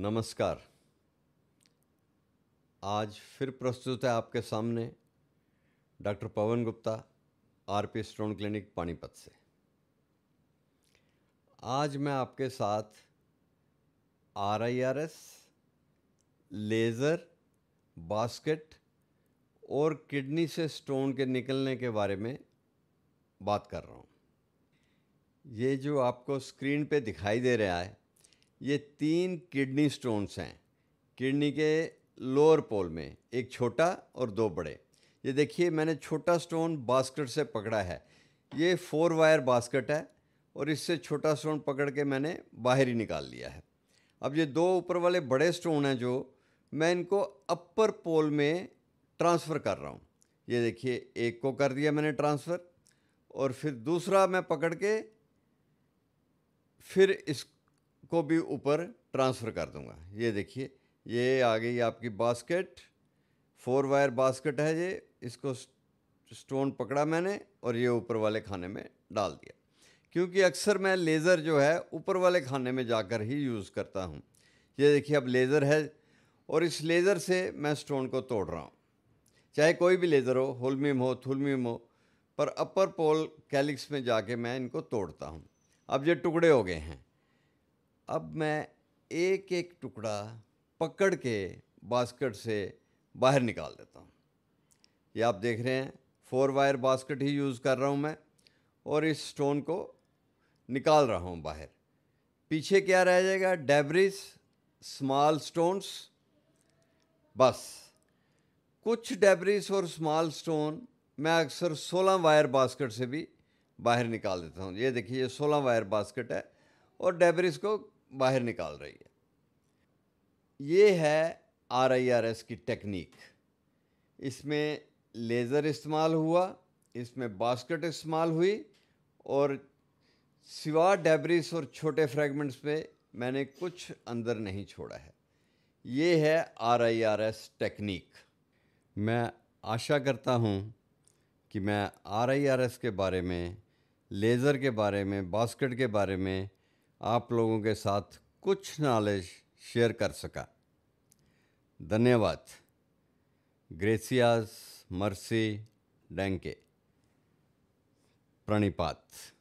नमस्कार आज फिर प्रस्तुत है आपके सामने doctor Pawan Gupta R P stone clinic Panipat से आज मैं आपके साथ R I R S laser basket और किडनी से स्टोन के निकलने के बारे में बात कर रहा हूँ ये जो आपको स्क्रीन पे दिखाई दे रहा है ये तीन किडनी स्टोन्स हैं किडनी के लोअर पोल में एक छोटा और दो बड़े ये देखिए मैंने छोटा स्टोन बास्केट से पकड़ा है ये फोर वायर बास्केट है और इससे छोटा स्टोन पकड़ के मैंने बाहर ही निकाल लिया है अब ये दो ऊपर वाले बड़े स्टोन हैं जो मैं इनको अपर पोल में ट्रांसफ़र कर रहा हूँ ये देखिए एक को कर दिया मैंने ट्रांसफ़र और फिर दूसरा मैं पकड़ के फिर इस को भी ऊपर ट्रांसफ़र कर दूंगा ये देखिए ये आ गई आपकी बास्केट फोर वायर बास्केट है ये इसको स्टोन पकड़ा मैंने और ये ऊपर वाले खाने में डाल दिया क्योंकि अक्सर मैं लेज़र जो है ऊपर वाले खाने में जाकर ही यूज़ करता हूँ ये देखिए अब लेज़र है और इस लेज़र से मैं स्टोन को तोड़ रहा हूँ चाहे कोई भी लेज़र हो होलमीम हो थुलमीम हो पर अपर पोल कैलिक्स में जाके मैं इनको तोड़ता हूँ अब ये टुकड़े हो गए हैं अब मैं एक एक टुकड़ा पकड़ के बास्केट से बाहर निकाल देता हूँ ये आप देख रहे हैं फोर वायर बास्केट ही यूज़ कर रहा हूँ मैं और इस स्टोन को निकाल रहा हूँ बाहर पीछे क्या रह जाएगा डेबरिस स्मॉल स्टोन्स बस कुछ डेबरिस और स्मॉल स्टोन मैं अक्सर 16 वायर बास्केट से भी बाहर निकाल देता हूँ ये देखिए ये 16 वायर बास्केट है और डेबरिस को बाहर निकाल रही है ये है आर आई आर एस की टेक्निक इसमें लेज़र इस्तेमाल हुआ इसमें बास्केट इस्तेमाल हुई और सिवा डेब्रिस और छोटे फ्रेगमेंट्स पे मैंने कुछ अंदर नहीं छोड़ा है ये है R I R S technique मैं आशा करता हूँ कि मैं आर आई आर एस के बारे में लेज़र के बारे में बास्केट के बारे में आप लोगों के साथ कुछ नॉलेज शेयर कर सका धन्यवाद ग्रेसियास मर्सी डैंके प्रणिपात